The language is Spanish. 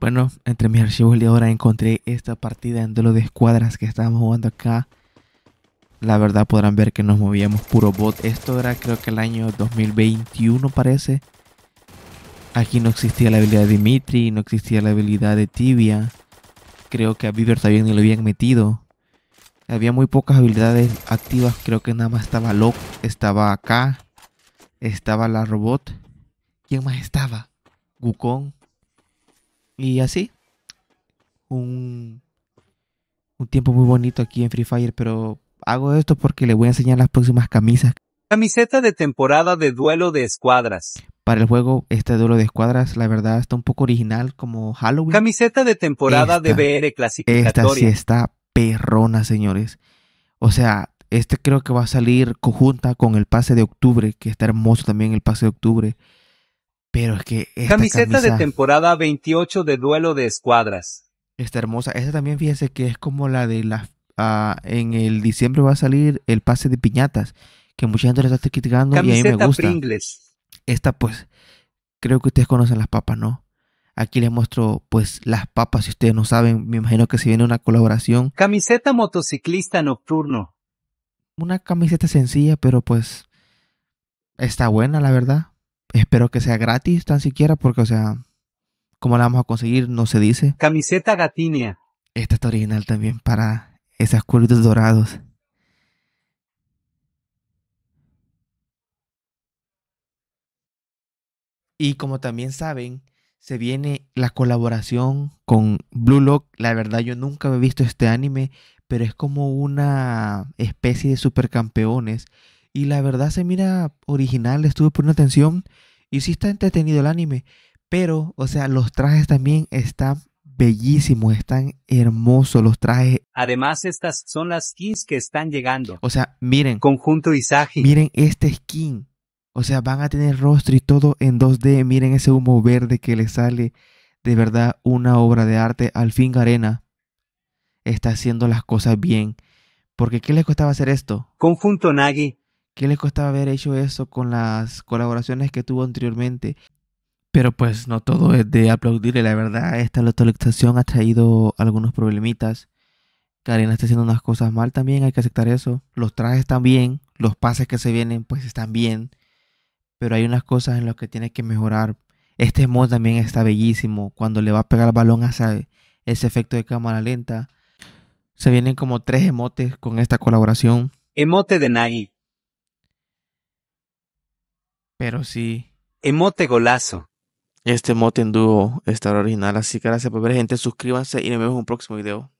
Bueno, entre mis archivos de ahora encontré esta partida en duelo de escuadras que estábamos jugando acá. La verdad podrán ver que nos movíamos puro bot. Esto era creo que el año 2021 parece. Aquí no existía la habilidad de Dimitri, no existía la habilidad de Tibia. Creo que a Bieber también ni lo habían metido. Había muy pocas habilidades activas, creo que nada más estaba Locke, estaba acá, estaba la robot. ¿Quién más estaba? Wukong. Y así, un, un tiempo muy bonito aquí en Free Fire, pero hago esto porque le voy a enseñar las próximas camisas. Camiseta de temporada de duelo de escuadras. Para el juego, este duelo de escuadras, la verdad, está un poco original como Halloween. Camiseta de temporada de BR clasificatoria. Esta sí está perrona, señores. O sea, este creo que va a salir conjunta con el pase de octubre, que está hermoso también el pase de octubre. Pero es que. camiseta de temporada 28 de duelo de escuadras. Está hermosa. esa también, fíjese que es como la de la ah, en el diciembre va a salir el pase de piñatas, que mucha gente le está criticando y a mí me gusta. Esta, pues, creo que ustedes conocen las papas, ¿no? Aquí les muestro, pues, las papas. Si ustedes no saben, me imagino que si viene una colaboración. Camiseta motociclista nocturno. Una camiseta sencilla, pero pues. Está buena, la verdad espero que sea gratis tan siquiera, porque, o sea, ¿cómo la vamos a conseguir? No se dice. Camiseta gatinea! Esta está original también para esas cuerdas dorados. Y como también saben, se viene la colaboración con Blue Lock. La verdad, yo nunca he visto este anime, pero es como una especie de supercampeones y la verdad se mira original, estuve poniendo atención. Y sí está entretenido el anime. Pero, o sea, los trajes también están bellísimos, están hermosos los trajes. Además, estas son las skins que están llegando. O sea, miren. Conjunto Isagi. Miren este skin. O sea, van a tener rostro y todo en 2D. Miren ese humo verde que le sale. De verdad, una obra de arte. Al fin Garena está haciendo las cosas bien. Porque ¿qué le costaba hacer esto? Conjunto Nagi, ¿Qué le costaba haber hecho eso con las colaboraciones que tuvo anteriormente? Pero pues no todo es de aplaudirle, la verdad, esta actualización ha traído algunos problemitas. Karina está haciendo unas cosas mal también, hay que aceptar eso. Los trajes están bien, los pases que se vienen pues están bien, pero hay unas cosas en las que tiene que mejorar. Este emote también está bellísimo, cuando le va a pegar el balón hace ese efecto de cámara lenta. Se vienen como tres emotes con esta colaboración. Emote de Nai, pero sí. Emote golazo. Este emote en dúo está original, así que gracias por ver, gente. Suscríbanse y nos vemos en un próximo video.